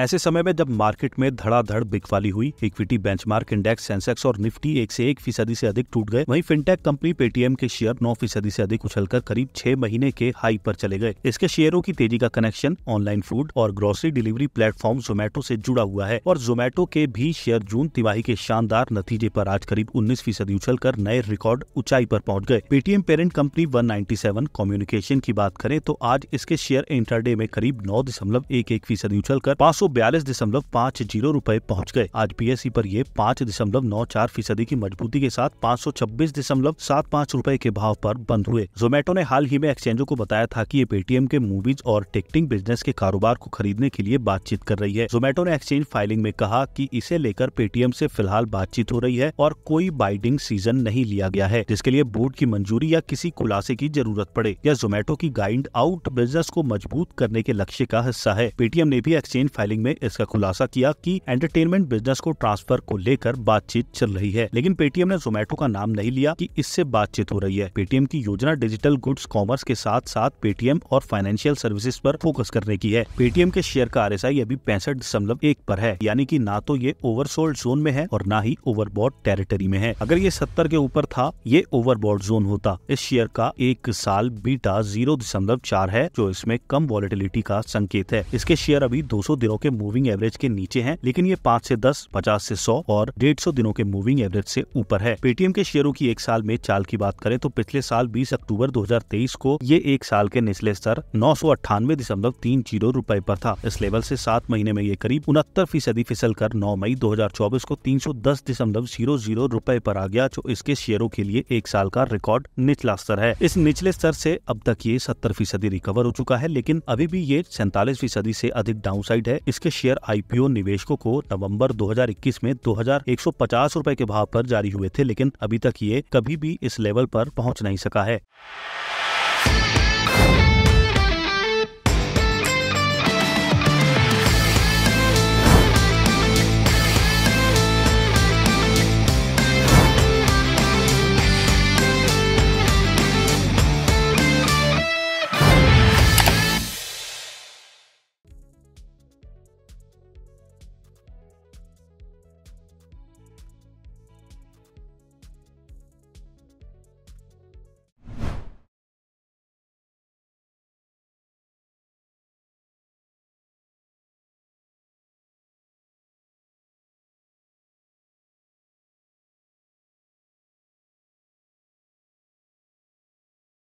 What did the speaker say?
ऐसे समय में जब मार्केट में धड़ाधड़ बिकवाली हुई इक्विटी बेंचमार्क इंडेक्स सेंसेक्स और निफ्टी एक से एक फीसदी से अधिक टूट गए वहीं फिनटेक कंपनी पेटीएम के शेयर नौ फीसदी से अधिक उछलकर करीब छह महीने के हाई पर चले गए इसके शेयरों की तेजी का कनेक्शन ऑनलाइन फूड और ग्रोसरी डिलीवरी प्लेटफॉर्म जोमेटो से जुड़ा हुआ है और जोमेटो के भी शेयर जून तिमाही के शानदार नतीजे पर आज करीब उन्नीस फीसदी उछल नए रिकॉर्ड ऊंचाई पर पहुंच गए Paytm parent company one communication की बात करें तो आज इसके शेयर इंटरडे में करीब नौ दशमलव एक एक फीसदी उछल पांच पाँच बयालीस दशमलव पाँच जीरो रूपए पहुँच गए आज बी e पर ये पाँच दशमलव नौ चार फीसदी की मजबूती के साथ पाँच सौ छब्बीस दशमलव सात पाँच रूपए के भाव पर बंद हुए जोमेटो ने हाल ही में एक्सचेंजों को बताया था कि ये पेटीएम के मूवीज और टिकटिंग बिजनेस के कारोबार को खरीदने के लिए बातचीत कर रही है जोमेटो ने एक्सचेंज फाइलिंग में कहा कि इसे लेकर पेटीएम से फिलहाल बातचीत हो रही है और कोई बाइडिंग सीजन नहीं लिया गया है जिसके लिए बोर्ड की मंजूरी या किसी खुलासे की जरूरत पड़े यह जोमेटो की गाइड आउट बिजनेस को मजबूत करने के लक्ष्य का हिस्सा है पेटीएम ने भी एक्सचेंज फाइलिंग मीटिंग में इसका खुलासा किया कि एंटरटेनमेंट बिजनेस को ट्रांसफर को लेकर बातचीत चल रही है लेकिन पेटीएम ने जोमेटो का नाम नहीं लिया कि इससे बातचीत हो रही है पेटीएम की योजना डिजिटल गुड्स कॉमर्स के साथ साथ पेटीएम और फाइनेंशियल सर्विसेज पर फोकस करने की है पेटीएम के शेयर का आर एस आई अभी पैंसठ दशमलव एक पर है यानी कि ना तो ये ओवरसोल्ड जोन में है और ना ही बोर्ड टेरिटरी में है अगर ये सत्तर के ऊपर था ये बोर्ड जोन होता इस शेयर का एक साल बीटा जीरो दशमलव चार है जो इसमें कम वॉलिटिलिटी का संकेत है इसके शेयर अभी दो सौ दिनों के मूविंग एवरेज के नीचे है लेकिन ये पाँच ऐसी दस पचास ऐसी सौ और डेढ़ सौ दिनों के मूविंग एवरेज ऐसी ऊपर है पेटीएम के शेयरों की एक साल में चाल की बात करें तो पिछले साल बीस अक्टूबर दो को ये एक साल के निचले स्तर नौ सौ अट्ठानवे दशमलव तीन जीरो रूपए आरोप था इस लेवल ऐसी सात महीने में ये करीब उनहत्तर फीसदी फिसल कर नौ मई 2024 को तीन सौ दस दशमलव जीरो जीरो रूपए आरोप आ गया जो इसके शेयरों के लिए एक साल का रिकॉर्ड निचला स्तर है इस निचले स्तर से अब तक ये सत्तर फीसदी रिकवर हो चुका है लेकिन अभी भी ये सैतालीस फीसदी से अधिक डाउन साइड है इसके शेयर आईपीओ निवेशकों को नवंबर 2021 में 2150 रुपए के भाव पर जारी हुए थे लेकिन अभी तक ये कभी भी इस लेवल पर पहुंच नहीं सका है